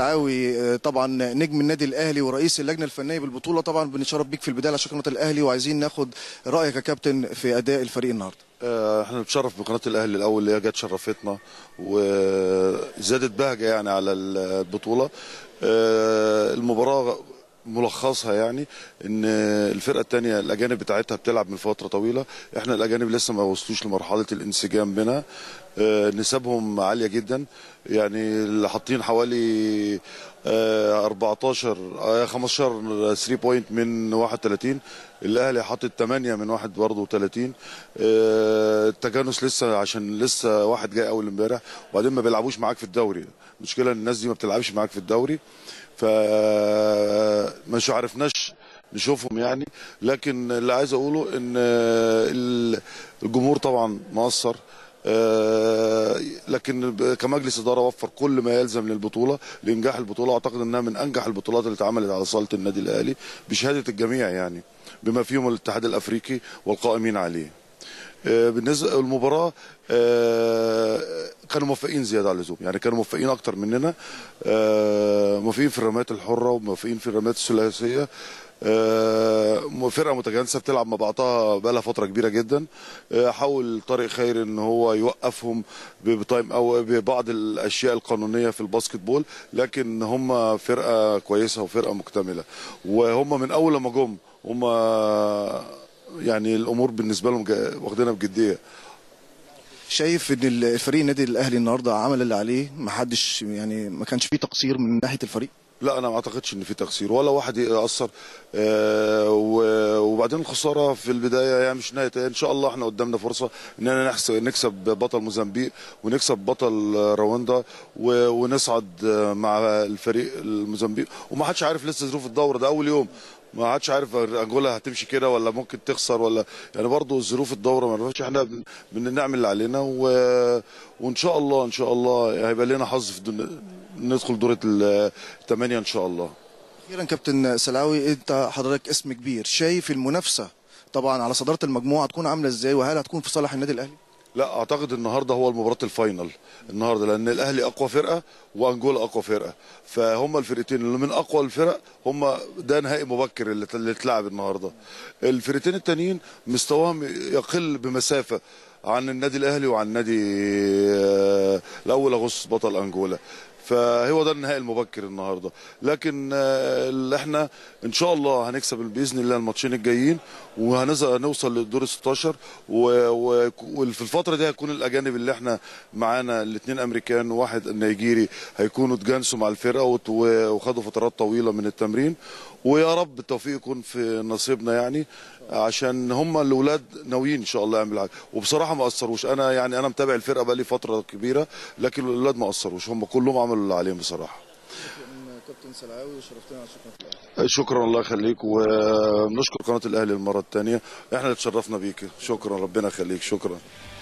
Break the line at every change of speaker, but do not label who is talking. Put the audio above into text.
العاوي آه، طبعا نجم النادي الاهلي ورئيس اللجنه الفنيه بالبطوله طبعا بنتشرف بيك في البدايه على قناه الاهلي وعايزين ناخد رايك يا كابتن في اداء الفريق النهارده
آه، احنا بنتشرف بقناه الاهلي الاول اللي هي جت شرفتنا وزادت بهجه يعني على البطوله آه، المباراه ملخصها يعني ان الفرقه الثانيه الاجانب بتاعتها بتلعب من فتره طويله احنا الاجانب لسه ما وصلوش لمرحله الانسجام بنا آه، نسبهم عاليه جدا يعني اللي حاطين حوالي 14 15 3 بوينت من 31 الاهلي حاطط 8 من 1 برضه 30 آه، التجانس لسه عشان لسه واحد جاي اول امبارح وبعدين ما بيلعبوش معاك في الدوري المشكله ان الناس دي ما بتلعبش معاك في الدوري ف آه، مش عرفناش نشوفهم يعني لكن اللي عايز اقوله ان الجمهور طبعا مقصر آه، لكن كمجلس اداره وفر كل ما يلزم للبطوله لانجاح البطوله اعتقد انها من انجح البطولات اللي اتعملت على صاله النادي الاهلي بشهاده الجميع يعني بما فيهم الاتحاد الافريقي والقائمين عليه آه، بالنسبه للمباراه آه، كانوا موفقين زياده عن اللزوم يعني كانوا موفقين اكتر مننا موفقين في الرمات الحره وموفقين في الرمات الثلاثيه آه، فرقه متجانسة بتلعب مع بعضها بقى فتره كبيره جدا آه، حاول طارق خير ان هو يوقفهم بتايم او ببعض الاشياء القانونيه في الباسكت بول لكن هم فرقه كويسه وفرقه مكتمله وهم من اول ما جم هم
يعني الامور بالنسبه لهم واخدينها بجديه شايف ان الفريق النادي الاهلي النهارده عمل اللي عليه ما حدش يعني ما كانش فيه تقصير من ناحيه الفريق
لا انا ما اعتقدش ان في تقصير ولا واحد يقصر آه، وبعدين الخساره في البدايه يعني مش نهايه ان شاء الله احنا قدامنا فرصه اننا نكسب بطل موزمبيق ونكسب بطل رواندا ونصعد مع الفريق الموزمبيق وما حدش عارف لسه ظروف الدورة ده اول يوم ما عادش عارف انجولا هتمشي كده ولا ممكن تخسر ولا يعني برضه ظروف الدوره ما نعرفش احنا بنعمل اللي علينا و... وان شاء الله ان شاء الله هيبقى لنا حظ في الدنيا ندخل دوره الثمانيه ان شاء الله
اخيرا كابتن سلاوي انت حضرتك اسم كبير شايف المنافسه طبعا على صداره المجموعه هتكون عامله ازاي وهل هتكون في صالح النادي الاهلي
لا اعتقد النهارده هو المباراه الفاينل النهارده لان الاهلي اقوى فرقه وانجولا اقوى فرقه فهم الفرقتين اللي من اقوى الفرق هم ده نهائي مبكر اللي اتلعب النهارده الفرقتين التانيين مستواهم يقل بمسافه عن النادي الاهلي وعن نادي الاول آه، اغسطس بطل انجولا فهو ده النهائي المبكر النهارده لكن آه، اللي احنا ان شاء الله هنكسب باذن الله الماتشين الجايين وهنوصل للدور 16 وفي الفتره دي هيكون الاجانب اللي احنا معانا الاثنين امريكان وواحد نيجيري هيكونوا اتجانسوا مع الفرقه وخدوا فترات طويله من التمرين ويا رب التوفيق يكون في نصيبنا يعني عشان هم الاولاد ناويين ان شاء الله يعملوا حاجه وبصراحه ما قصروش انا يعني انا متابع الفرقه بقالي فتره كبيره لكن الاولاد ما قصروش هم كلهم عملوا اللي عليهم بصراحه
كابتن سلعاوي وشرفتنا على شكرا
شكرا الله يخليك ونشكر قناه الاهلي المره الثانيه احنا اتشرفنا بيك شكرا ربنا يخليك شكرا